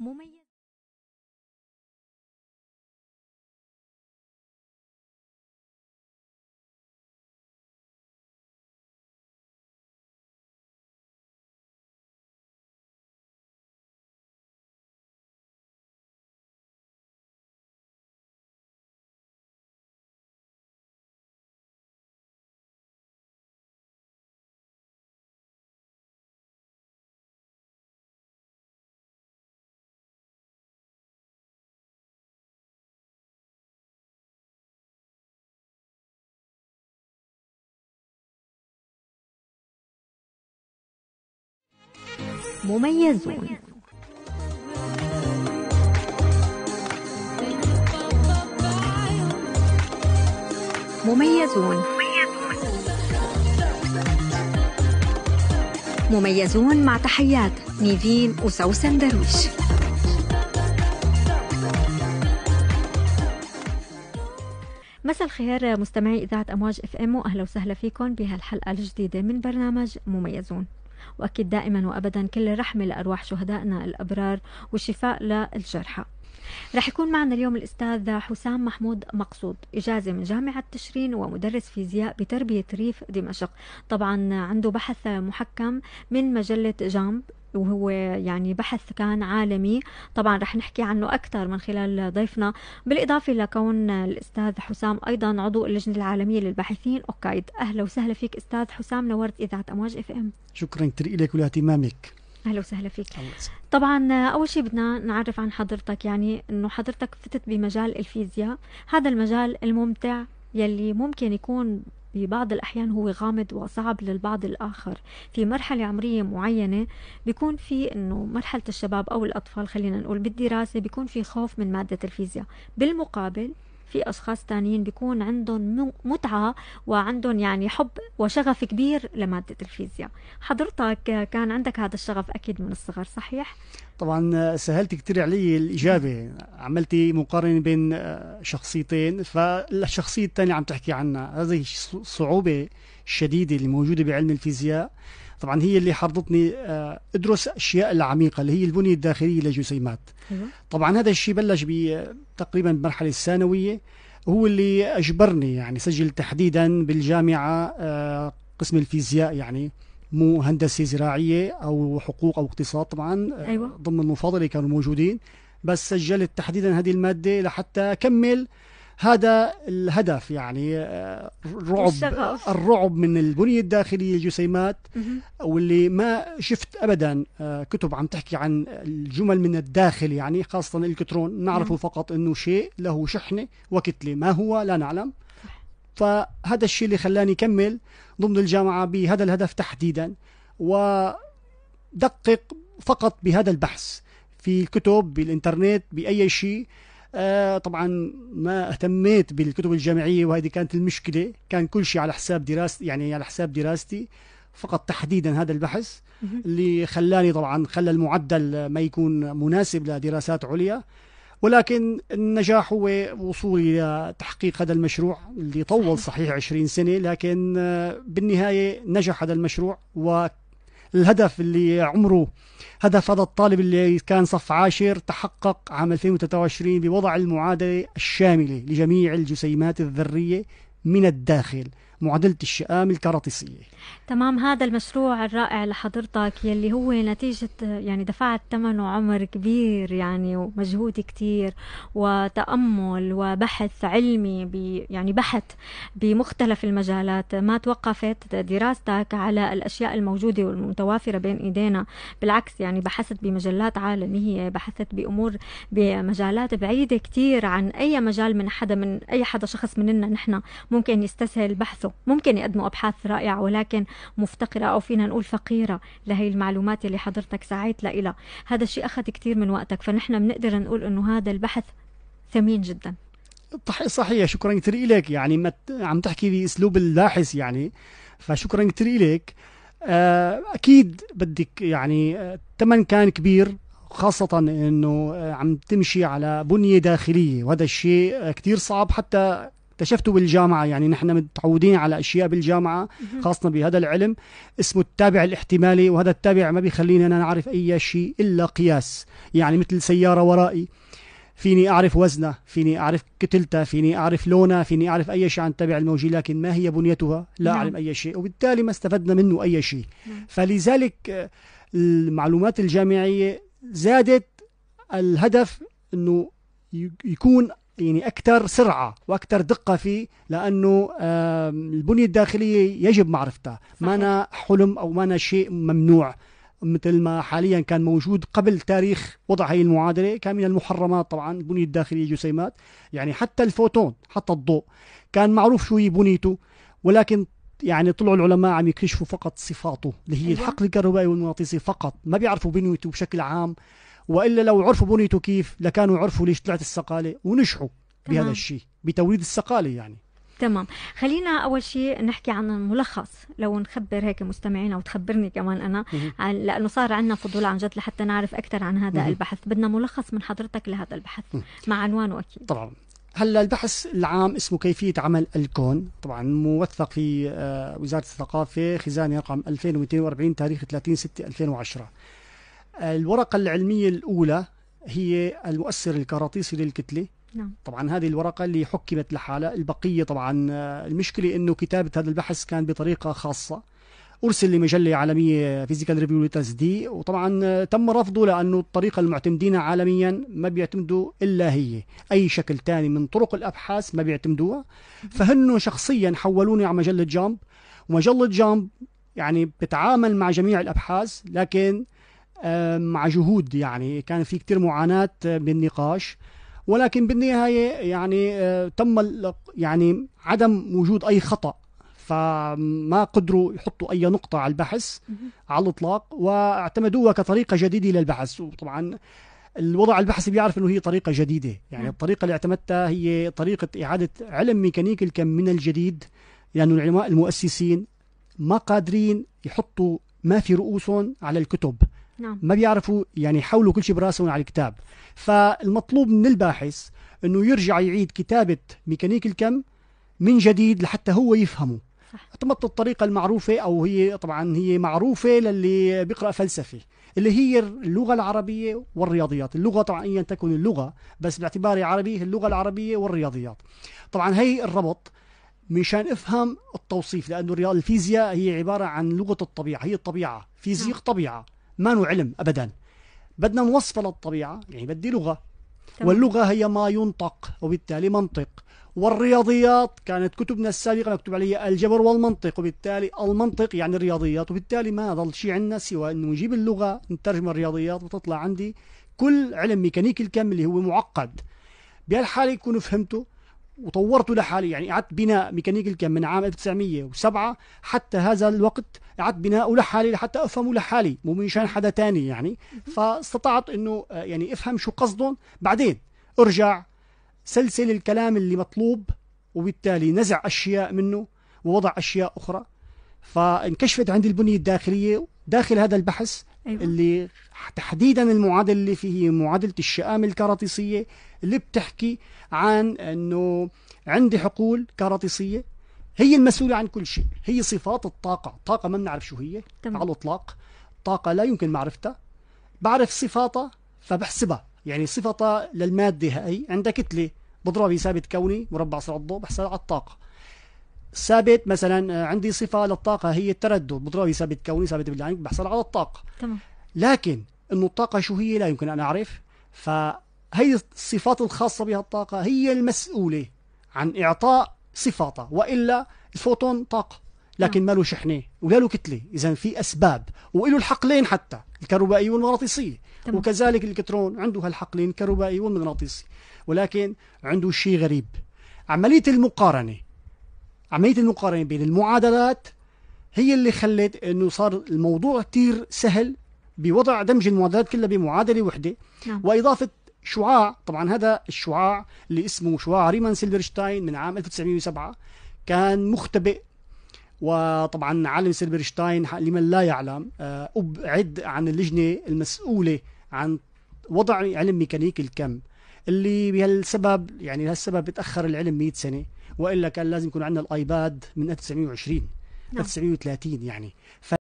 مميز مميزون مميزون مميزون مع تحيات نيفين وسوسن درويش مساء الخير مستمعي اذاعه امواج اف ام واهلا وسهلا فيكم بهالحلقه الجديده من برنامج مميزون وأكيد دائما وأبدا كل الرحمه لأرواح شهدائنا الأبرار والشفاء للجرحى رح يكون معنا اليوم الأستاذ حسام محمود مقصود إجازة من جامعة تشرين ومدرس فيزياء بتربية ريف دمشق طبعا عنده بحث محكم من مجلة جامب وهو يعني بحث كان عالمي طبعا رح نحكي عنه أكثر من خلال ضيفنا بالإضافة لكون الأستاذ حسام أيضا عضو اللجنة العالمية للباحثين أوكايد أهلا وسهلا فيك أستاذ حسام نورت إذاعة أمواج اف ام شكرا كثير لك ولاهتمامك اهلا وسهلا فيك طبعا اول شيء بدنا نعرف عن حضرتك يعني انه حضرتك فتت بمجال الفيزياء هذا المجال الممتع يلي ممكن يكون ببعض الأحيان هو غامض وصعب للبعض الآخر في مرحلة عمرية معينة بيكون في أنه مرحلة الشباب أو الأطفال خلينا نقول بالدراسة بيكون في خوف من مادة الفيزياء بالمقابل في اشخاص تانيين بيكون عندهم متعه وعندهم يعني حب وشغف كبير لماده الفيزياء حضرتك كان عندك هذا الشغف اكيد من الصغر صحيح طبعا سهلت كثير علي الاجابه عملتي مقارنه بين شخصيتين فالشخصيه الثانيه عم تحكي عنها هذه صعوبه الشديدة اللي موجودة بعلم الفيزياء طبعا هي اللي حرضتني آه، ادرس اشياء العميقه اللي هي البنيه الداخليه للجسيمات أيوة. طبعا هذا الشيء بلش تقريبا بالمرحله الثانويه هو اللي اجبرني يعني سجل تحديدا بالجامعه آه، قسم الفيزياء يعني مو هندسه زراعيه او حقوق او اقتصاد طبعا آه، أيوة. ضمن المفاضله كانوا موجودين بس سجلت تحديدا هذه الماده لحتى اكمل هذا الهدف يعني الرعب آه، الرعب من البنية الداخلية الجسيمات واللي ما شفت أبدا آه، كتب عم تحكي عن الجمل من الداخل يعني خاصة الكترون نعرفه فقط أنه شيء له شحنة وكتلة ما هو لا نعلم فهذا الشيء اللي خلاني كمل ضمن الجامعة بهذا الهدف تحديدا ودقق فقط بهذا البحث في الكتب بالإنترنت بأي شيء آه طبعا ما اهتميت بالكتب الجامعيه وهذه كانت المشكله كان كل شيء على حساب دراستي يعني على حساب دراستي فقط تحديدا هذا البحث اللي خلاني طبعا خلى المعدل ما يكون مناسب لدراسات عليا ولكن النجاح هو وصولي لتحقيق هذا المشروع اللي طول صحيح 20 سنة لكن آه، بالنهاية نجح هذا المشروع و الهدف اللي عمره هدف هذا الطالب اللي كان صف عاشر تحقق عام 2023 بوضع المعادلة الشاملة لجميع الجسيمات الذرية من الداخل معادلة الشئام الكراطيسية تمام هذا المشروع الرائع لحضرتك يلي هو نتيجة يعني دفعت ثمنه عمر كبير يعني ومجهود كتير وتأمل وبحث علمي يعني بحث بمختلف المجالات ما توقفت دراستك على الأشياء الموجودة والمتوافرة بين إيدينا بالعكس يعني بحثت بمجلات عالمية بحثت بأمور بمجالات بعيدة كتير عن أي مجال من حدا من أي حدا شخص مننا نحن ممكن يستسهل بحثه ممكن يقدموا أبحاث رائعة ولكن مفتقرة أو فينا نقول فقيرة لهي المعلومات اللي حضرتك سعيت لها هذا الشيء أخذ كثير من وقتك فنحن بنقدر نقول أنه هذا البحث ثمين جدا صحيح شكرا كثير لك يعني ما عم تحكي باسلوب اللاحس يعني فشكرا كثير لك آه، اكيد بدك يعني آه، الثمن كان كبير خاصة انه آه، عم تمشي على بنية داخلية وهذا الشيء كثير صعب حتى اكتشفته بالجامعه يعني نحن متعودين على اشياء بالجامعه خاصه بهذا العلم اسمه التابع الاحتمالي وهذا التابع ما بيخلينا نعرف اي شيء الا قياس يعني مثل سياره ورائي فيني اعرف وزنها فيني اعرف كتلتها فيني اعرف لونها فيني اعرف اي شيء عن تبع الموجي لكن ما هي بنيتها لا نعم. اعلم اي شيء وبالتالي ما استفدنا منه اي شيء نعم. فلذلك آه، المعلومات الجامعيه زادت الهدف انه يكون يعني أكثر سرعة وأكثر دقة فيه لأنه البنية الداخلية يجب معرفتها ما أنا حلم أو ما أنا شيء ممنوع مثل ما حاليا كان موجود قبل تاريخ وضع هي المعادلة كان من المحرمات طبعا البنية الداخلية جسيمات يعني حتى الفوتون حتى الضوء كان معروف شو هي بنيته ولكن يعني طلعوا العلماء عم يكتشفوا فقط صفاته اللي هي أيوة. الحقل الكهربائي والمغناطيسي فقط ما بيعرفوا بنيته بشكل عام وإلا لو عرفوا بنيته كيف لكانوا عرفوا ليش طلعت السقاله ونجحوا بهذا الشيء بتوليد السقاله يعني تمام خلينا اول شيء نحكي عن الملخص لو نخبر هيك مستمعينا وتخبرني كمان انا عن لانه صار عندنا فضول عن جد لحتى نعرف اكثر عن هذا البحث بدنا ملخص من حضرتك لهذا البحث مع عنوانه اكيد طبعا هلا البحث العام اسمه كيفية عمل الكون طبعا موثق في آه، وزارة الثقافة خزانة رقم 2240 تاريخ 30 6 2010 الورقة العلمية الأولى هي المؤثر الكراطيسي للكتلة نعم. طبعا هذه الورقة اللي حكمت لحالها البقية طبعا المشكلة أنه كتابة هذا البحث كان بطريقة خاصة أرسل لمجلة عالمية فيزيكال ريفيو دي وطبعا تم رفضه لأنه الطريقة المعتمدين عالميا ما بيعتمدوا إلا هي أي شكل تاني من طرق الأبحاث ما بيعتمدوها فهنوا شخصيا حولوني على مجلة جامب ومجلة جامب يعني بتعامل مع جميع الأبحاث لكن مع جهود يعني كان في كتير معاناة آه، بالنقاش ولكن بالنهاية يعني آه، تم يعني عدم وجود أي خطأ فما قدروا يحطوا أي نقطة على البحث على الإطلاق واعتمدوها كطريقة جديدة للبحث وطبعا الوضع البحثي بيعرف انه هي طريقه جديده يعني نعم. الطريقه اللي اعتمدتها هي طريقه اعاده علم ميكانيك الكم من الجديد لانه العلماء المؤسسين ما قادرين يحطوا ما في رؤوسهم على الكتب نعم. ما بيعرفوا يعني يحولوا كل شيء براسهم على الكتاب فالمطلوب من الباحث انه يرجع يعيد كتابه ميكانيك الكم من جديد لحتى هو يفهمه صح. تمط الطريقه المعروفه او هي طبعا هي معروفه للي بيقرا فلسفه اللي هي اللغه العربيه والرياضيات اللغه طبعا ايا تكن اللغه بس باعتباري عربي اللغه العربيه والرياضيات طبعا هي الربط مشان افهم التوصيف لانه الفيزياء هي عباره عن لغه الطبيعه هي الطبيعه فيزيق نعم. طبيعه ما نوع علم أبدا بدنا نوصفه للطبيعة يعني بدي لغة تمام. واللغة هي ما ينطق وبالتالي منطق والرياضيات كانت كتبنا السابقة مكتوب عليها الجبر والمنطق وبالتالي المنطق يعني الرياضيات وبالتالي ما ضل شيء عندنا سوى أنه نجيب اللغة نترجم الرياضيات وتطلع عندي كل علم ميكانيكي الكم اللي هو معقد بهالحالة يكونوا فهمته وطورته لحالي يعني اعدت بناء ميكانيك الكم من عام 1907 حتى هذا الوقت اعدت بناءه لحالي لحتى افهمه لحالي مو منشان حدا تاني يعني فاستطعت انه آه، يعني افهم شو قصدهم بعدين ارجع سلسل الكلام اللي مطلوب وبالتالي نزع اشياء منه ووضع اشياء اخرى فانكشفت عندي البنيه الداخليه داخل هذا البحث أيوة. اللي تحديدا المعادله اللي فيه هي معادله الشآم الكراتيسيه اللي بتحكي عن انه عندي حقول كراتيسيه هي المسؤوله عن كل شيء هي صفات الطاقه الطاقه ما بنعرف شو هي تمام. على الاطلاق طاقة لا يمكن معرفتها بعرف صفاتها فبحسبها يعني صفتها للماده هاي عندها كتله بضربها بثابت كوني مربع سرعه الضوء بحسبها على الطاقه ثابت مثلا آه، عندي صفه للطاقه هي التردد مضربي ثابت كوني ثابت بالله بحصل على الطاقه تمام لكن انه الطاقه شو هي لا يمكن ان اعرف فهي الصفات الخاصه بها الطاقه هي المسؤوله عن اعطاء صفاتها والا الفوتون طاقه لكن نعم. ما له شحنه ولا له كتله اذا في اسباب وله الحقلين حتى الكهربائي والمغناطيسي وكذلك الالكترون عنده هالحقلين الكهربائي والمغناطيسي ولكن عنده شيء غريب عمليه المقارنه عملية المقارنة بين المعادلات هي اللي خلت انه صار الموضوع كثير سهل بوضع دمج المعادلات كلها بمعادلة وحدة نعم. وإضافة شعاع طبعا هذا الشعاع اللي اسمه شعاع ريمان سيلفرشتاين من عام 1907 كان مختبئ وطبعا عالم سيلفرشتاين لمن لا يعلم آه، أبعد عن اللجنة المسؤولة عن وضع علم ميكانيك الكم اللي بهالسبب يعني لهالسبب تأخر العلم 100 سنة والا كان لازم يكون عندنا الايباد من 1920 نعم. 1930 يعني ف